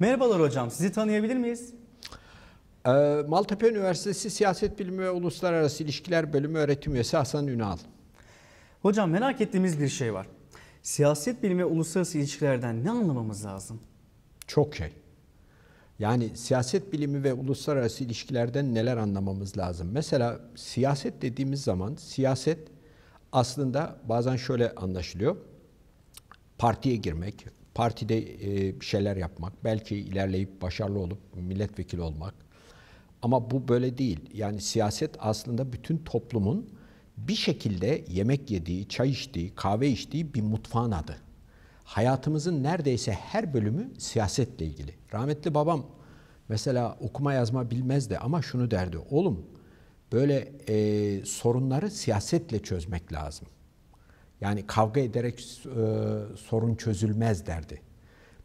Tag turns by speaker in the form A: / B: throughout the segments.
A: Merhabalar hocam, sizi tanıyabilir miyiz? Ee, Maltepe Üniversitesi Siyaset Bilimi ve Uluslararası İlişkiler Bölümü öğretim üyesi Hasan Ünal. Hocam merak ettiğimiz bir şey var. Siyaset bilimi ve uluslararası ilişkilerden ne anlamamız lazım? Çok şey. Yani siyaset bilimi ve uluslararası ilişkilerden neler anlamamız lazım? Mesela siyaset dediğimiz zaman siyaset aslında bazen şöyle anlaşılıyor. Partiye girmek, partide e, bir şeyler yapmak, belki ilerleyip başarılı olup milletvekili olmak. Ama bu böyle değil. Yani siyaset aslında bütün toplumun bir şekilde yemek yediği, çay içtiği, kahve içtiği bir mutfağın adı hayatımızın neredeyse her bölümü siyasetle ilgili. Rahmetli babam mesela okuma yazma bilmezdi ama şunu derdi. Oğlum böyle e, sorunları siyasetle çözmek lazım. Yani kavga ederek e, sorun çözülmez derdi.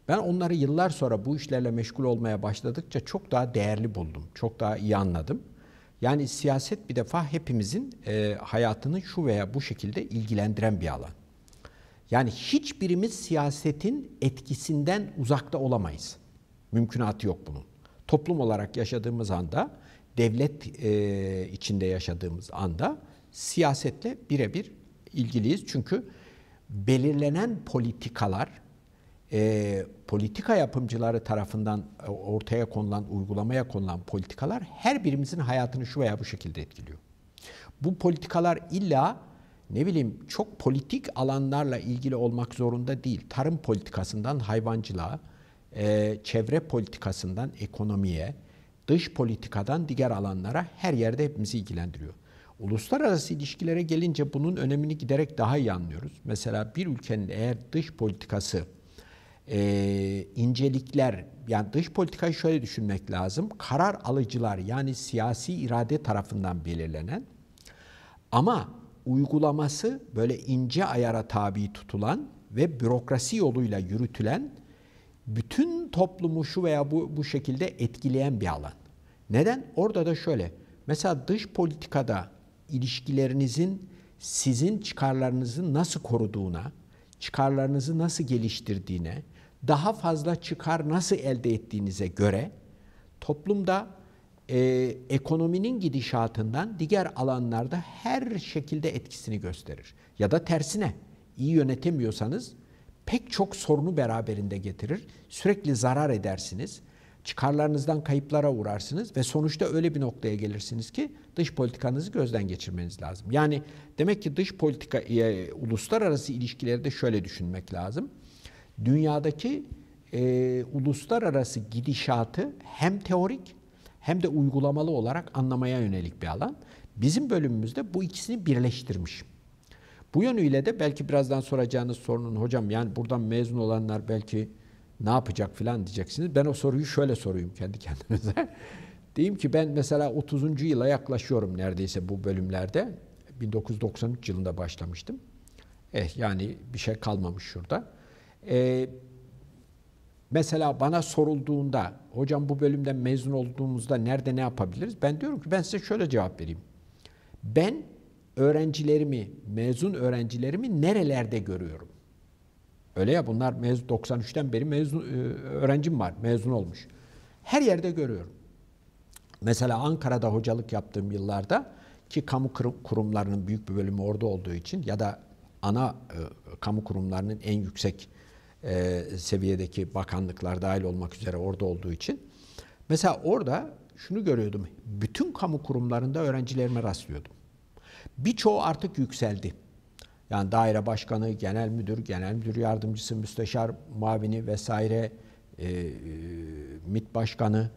A: Ben onları yıllar sonra bu işlerle meşgul olmaya başladıkça çok daha değerli buldum. Çok daha iyi anladım. Yani siyaset bir defa hepimizin e, hayatını şu veya bu şekilde ilgilendiren bir alan. Yani hiçbirimiz siyasetin etkisinden uzakta olamayız. Mümkünatı yok bunun. Toplum olarak yaşadığımız anda, devlet e, içinde yaşadığımız anda siyasetle birebir ilgiliyiz. Çünkü belirlenen politikalar, e, politika yapımcıları tarafından e, ortaya konulan, uygulamaya konulan politikalar her birimizin hayatını şu veya bu şekilde etkiliyor. Bu politikalar illa ne bileyim çok politik alanlarla ilgili olmak zorunda değil. Tarım politikasından hayvancılığa, e, çevre politikasından ekonomiye, dış politikadan diğer alanlara her yerde hepimizi ilgilendiriyor. Uluslararası ilişkilere gelince bunun önemini giderek daha iyi anlıyoruz. Mesela bir ülkenin eğer dış politikası e, incelikler, yani dış politikayı şöyle düşünmek lazım. Karar alıcılar yani siyasi irade tarafından belirlenen ama uygulaması böyle ince ayara tabi tutulan ve bürokrasi yoluyla yürütülen bütün toplumu şu veya bu, bu şekilde etkileyen bir alan. Neden? Orada da şöyle. Mesela dış politikada ilişkilerinizin sizin çıkarlarınızı nasıl koruduğuna, çıkarlarınızı nasıl geliştirdiğine, daha fazla çıkar nasıl elde ettiğinize göre toplumda e, ekonominin gidişatından diğer alanlarda her şekilde etkisini gösterir. Ya da tersine iyi yönetemiyorsanız pek çok sorunu beraberinde getirir. Sürekli zarar edersiniz. Çıkarlarınızdan kayıplara uğrarsınız ve sonuçta öyle bir noktaya gelirsiniz ki dış politikanızı gözden geçirmeniz lazım. Yani demek ki dış politika e, uluslararası ilişkilerde şöyle düşünmek lazım. Dünyadaki e, uluslararası gidişatı hem teorik hem de uygulamalı olarak anlamaya yönelik bir alan. Bizim bölümümüzde bu ikisini birleştirmiş. Bu yönüyle de belki birazdan soracağınız sorunun hocam yani buradan mezun olanlar belki ne yapacak filan diyeceksiniz. Ben o soruyu şöyle sorayım kendi kendimize. Diyeyim ki ben mesela 30. yıla yaklaşıyorum neredeyse bu bölümlerde. 1993 yılında başlamıştım. Eh yani bir şey kalmamış şurada. Ee, Mesela bana sorulduğunda, hocam bu bölümden mezun olduğumuzda nerede ne yapabiliriz? Ben diyorum ki ben size şöyle cevap vereyim. Ben öğrencilerimi, mezun öğrencilerimi nerelerde görüyorum? Öyle ya bunlar mezun 93'ten beri mezun e, öğrencim var, mezun olmuş. Her yerde görüyorum. Mesela Ankara'da hocalık yaptığım yıllarda ki kamu kurumlarının büyük bir bölümü orada olduğu için ya da ana e, kamu kurumlarının en yüksek e, seviyedeki bakanlıklar dahil olmak üzere orada olduğu için. Mesela orada şunu görüyordum. Bütün kamu kurumlarında öğrencilerime rastlıyordum. Birçoğu artık yükseldi. Yani daire başkanı, genel müdür, genel müdür yardımcısı, müsteşar, muavini vesaire, e, e, MİT başkanı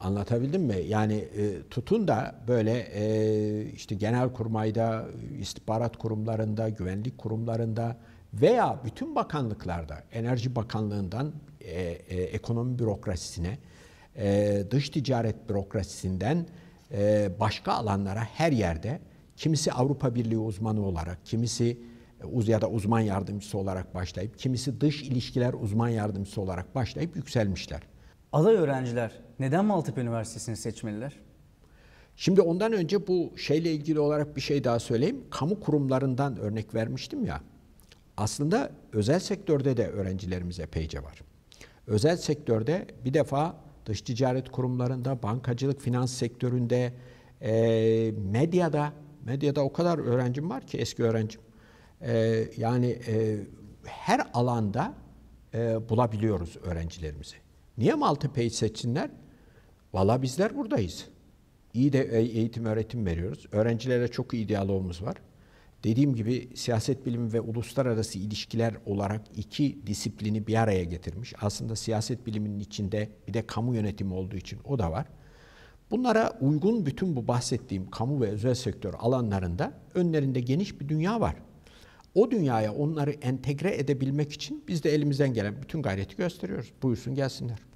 A: anlatabildim mi? Yani e, tutun da böyle e, işte genel kurmayda, istihbarat kurumlarında, güvenlik kurumlarında, veya bütün bakanlıklarda Enerji Bakanlığından e, e, ekonomi bürokrasisine, e, dış ticaret bürokrasisinden e, başka alanlara her yerde kimisi Avrupa Birliği uzmanı olarak, kimisi e, ya da uzman yardımcısı olarak başlayıp, kimisi dış ilişkiler uzman yardımcısı olarak başlayıp yükselmişler. Aday öğrenciler neden Maltepe Üniversitesi'ni seçmeliler? Şimdi ondan önce bu şeyle ilgili olarak bir şey daha söyleyeyim. Kamu kurumlarından örnek vermiştim ya. Aslında özel sektörde de öğrencilerimize peyce var. Özel sektörde bir defa dış ticaret kurumlarında, bankacılık, finans sektöründe, e, medyada, medyada o kadar öğrencim var ki eski öğrencim. E, yani e, her alanda e, bulabiliyoruz öğrencilerimizi. Niye Maltepe'yi seçsinler? Valla bizler buradayız. İyi de e, eğitim öğretim veriyoruz. Öğrencilere çok iyi diyalogumuz var. Dediğim gibi siyaset bilimi ve uluslararası ilişkiler olarak iki disiplini bir araya getirmiş. Aslında siyaset biliminin içinde bir de kamu yönetimi olduğu için o da var. Bunlara uygun bütün bu bahsettiğim kamu ve özel sektör alanlarında önlerinde geniş bir dünya var. O dünyaya onları entegre edebilmek için biz de elimizden gelen bütün gayreti gösteriyoruz. Buyursun gelsinler.